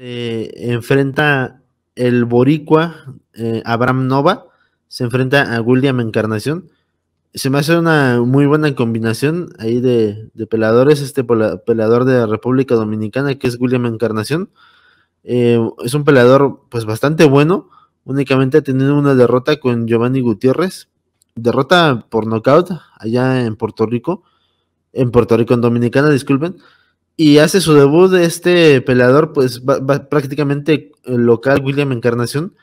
se enfrenta el boricua eh, Abraham Nova, se enfrenta a William Encarnación. Se me hace una muy buena combinación ahí de, peladores, este pelador de la República Dominicana que es William Encarnación. Eh, es un pelador pues bastante bueno, únicamente ha tenido una derrota con Giovanni Gutiérrez, derrota por nocaut allá en Puerto Rico, en Puerto Rico, en Dominicana, disculpen y hace su debut de este peleador, pues prácticamente local, William Encarnación.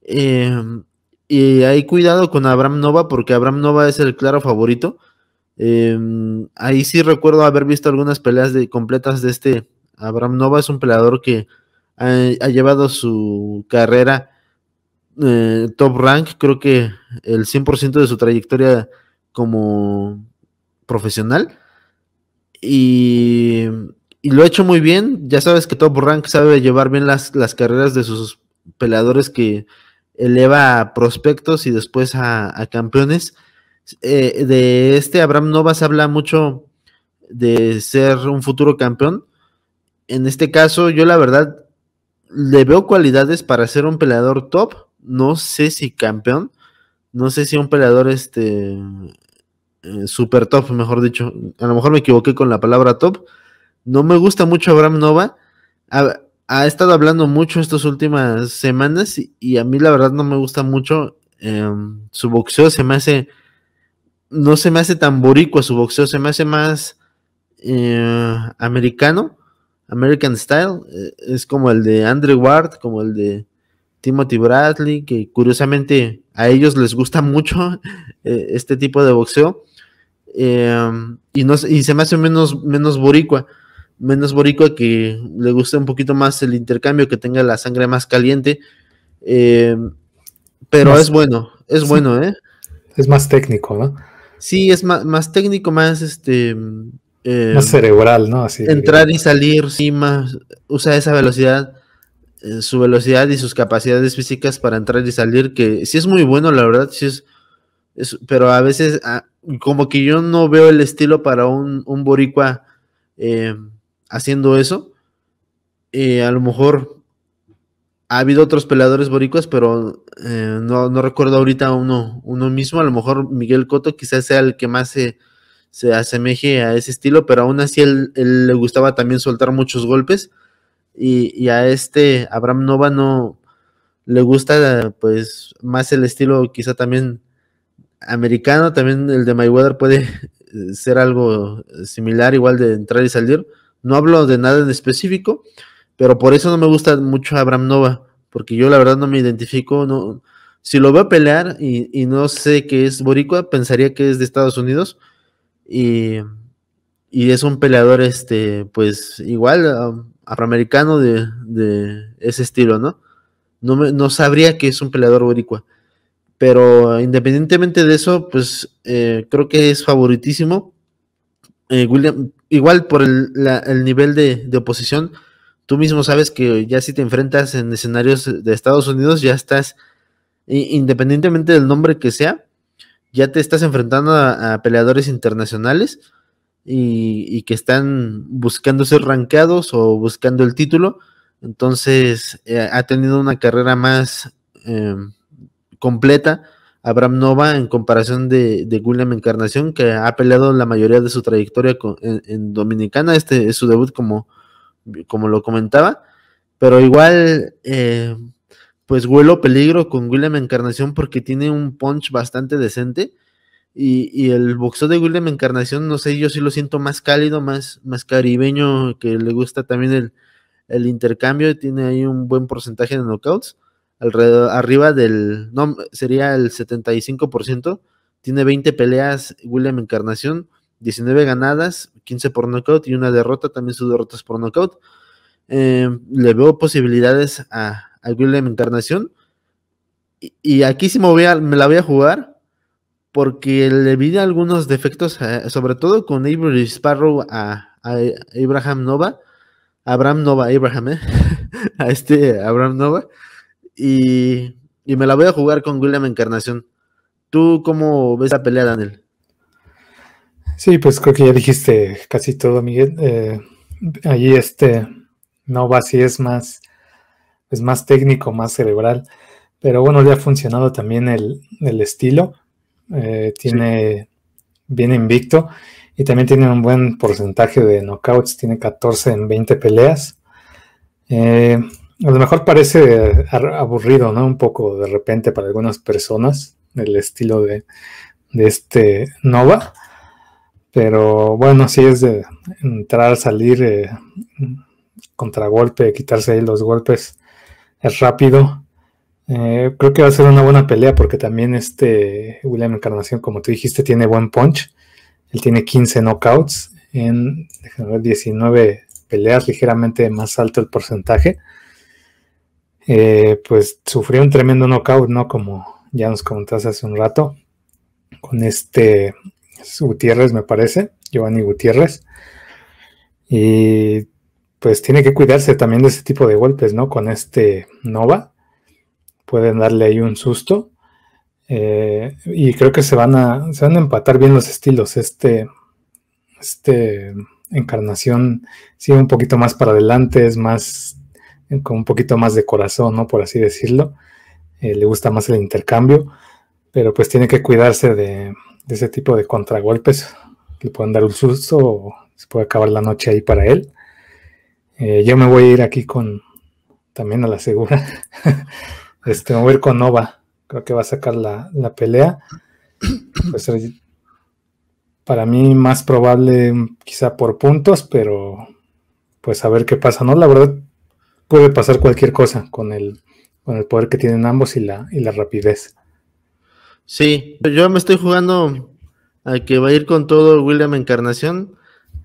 Em, y hay cuidado con Abraham Nova, porque Abraham Nova es el claro favorito. Em, ahí sí recuerdo haber visto algunas peleas completas de este Abraham Nova. Es un peleador que ha, llevado su carrera eh, top rank. Creo que el 100% de su trayectoria como profesional. Y y lo ha hecho muy bien. Ya sabes que Top Rank sabe llevar bien las, las carreras de sus peleadores que eleva a prospectos y después a, campeones. Eh, de este Abraham Novas habla mucho de ser un futuro campeón. En este caso, yo la verdad le veo cualidades para ser un peleador top. No sé si campeón. No sé si un peleador este eh, super top, mejor dicho. A lo mejor me equivoqué con la palabra top no me gusta mucho Abraham Nova. Ha, estado hablando mucho estas últimas semanas y, a mí la verdad no me gusta mucho. Em, su boxeo se me hace, no se me hace tan boricua su boxeo, se me hace más eh, americano, American Style. Eh, es como el de Andrew Ward, como el de Timothy Bradley, que curiosamente a ellos les gusta mucho eh, este tipo de boxeo. Em, y, no, y se me hace menos, menos boricua menos boricua que le guste un poquito más el intercambio, que tenga la sangre más caliente. Eh, pero es bueno, es bueno, ¿eh? Es más técnico, ¿no? Sí, es más, técnico, más este. Em, más cerebral, ¿no? Así entrar y salir, sí, más. Usa esa velocidad, eh, su velocidad y sus capacidades físicas para entrar y salir, que sí es muy bueno, la verdad, sí es. pero a veces, ah, como que yo no veo el estilo para un, boricua. Em, haciendo eso. y eh, a lo mejor ha habido otros peleadores boricuas, pero eh, no, recuerdo ahorita uno, uno mismo. A lo mejor Miguel Coto quizás sea el que más se, asemeje a ese estilo, pero aún así él, él le gustaba también soltar muchos golpes. Y, y, a este Abraham Nova no le gusta pues más el estilo quizá también americano, también el de Mayweather puede ser algo similar, igual de entrar y salir, no hablo de nada en específico, pero por eso no me gusta mucho Abraham Nova, porque yo la verdad no me identifico, no, si lo veo pelear y, no sé que es boricua, pensaría que es de Estados Unidos y, es un peleador, este, pues igual um, afroamericano de, ese estilo, ¿no? No, sabría que es un peleador boricua. Pero independientemente de eso, pues eh, creo que es favoritísimo eh, William, igual por el, el nivel de, oposición, tú mismo sabes que ya si te enfrentas en escenarios de Estados Unidos, ya estás, independientemente del nombre que sea, ya te estás enfrentando a, peleadores internacionales y, que están buscando ser rankeados o buscando el título. Entonces, eh, ha tenido una carrera más eh, completa Abraham Nova en comparación de, William Encarnación, que ha peleado la mayoría de su trayectoria en, Dominicana. Este es su debut, como, como lo comentaba. Pero igual, eh, pues vuelo peligro con William Encarnación porque tiene un punch bastante decente. Y, el boxeo de William Encarnación, no sé, yo sí lo siento más cálido, más, más caribeño, que le gusta también el, el intercambio, tiene ahí un buen porcentaje de knockouts alrededor, arriba del, no, sería el 75%, tiene 20 peleas William Encarnación, 19 ganadas, 15 por knockout y una derrota, también su derrota por nocaut. Em, le veo posibilidades a, William Encarnación. Y, aquí sí me, voy a, me la voy a jugar porque le vi algunos defectos, eh, sobre todo con Avery Sparrow a, a Abraham Nova, Abraham Nova, Abraham, eh, a este Abraham Nova. Y, me la voy a jugar con William Encarnación. ¿Tú cómo ves la pelea, Daniel? Sí, pues creo que ya dijiste casi todo, Miguel. Eh, allí este Nova sí es más, es más técnico, más cerebral. Pero bueno, le ha funcionado también el, estilo. Eh, tiene bien invicto y también tiene un buen porcentaje de knockouts. Tiene 14 en 20 peleas. Eh, a lo mejor parece aburrido, ¿no? Un poco de repente para algunas personas, el estilo de, este Nova. Pero bueno, sí es de entrar, salir, eh, contragolpe, quitarse ahí los golpes. Es rápido. Eh, creo que va a ser una buena pelea porque también este William Encarnación, como tú dijiste, tiene buen punch. Él tiene 15 knockouts en 19 peleas, ligeramente más alto el porcentaje. Eh, pues sufrió un tremendo knockout, ¿no? Como ya nos comentaste hace un rato, con este Gutiérrez, me parece, Giovanni Gutiérrez. Y pues tiene que cuidarse también de ese tipo de golpes, ¿no? Con este Nova. Pueden darle ahí un susto. Eh, y creo que se van, a, se van a empatar bien los estilos. Este, este encarnación sigue un poquito más para adelante, es más con un poquito más de corazón, ¿no? Por así decirlo. Eh, le gusta más el intercambio, pero pues tiene que cuidarse de, ese tipo de contragolpes. Le pueden dar un susto o se puede acabar la noche ahí para él. Eh, yo me voy a ir aquí con también a la segura. este, me voy a ir con Nova. Creo que va a sacar la, pelea. Pues, para mí más probable quizá por puntos, pero pues a ver qué pasa, ¿no? La verdad, puede pasar cualquier cosa con el, con el poder que tienen ambos y la, y la rapidez. Sí, yo me estoy jugando a que va a ir con todo William Encarnación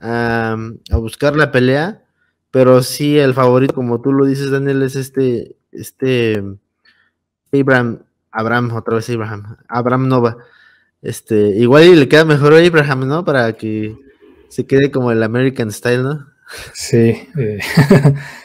a, a buscar la pelea, pero sí el favorito, como tú lo dices, Daniel, es este, este Abraham, Abraham, otra vez Abraham, Abraham Nova. Este, igual le queda mejor a Abraham, ¿no? Para que se quede como el American Style, ¿no? Sí. Eh,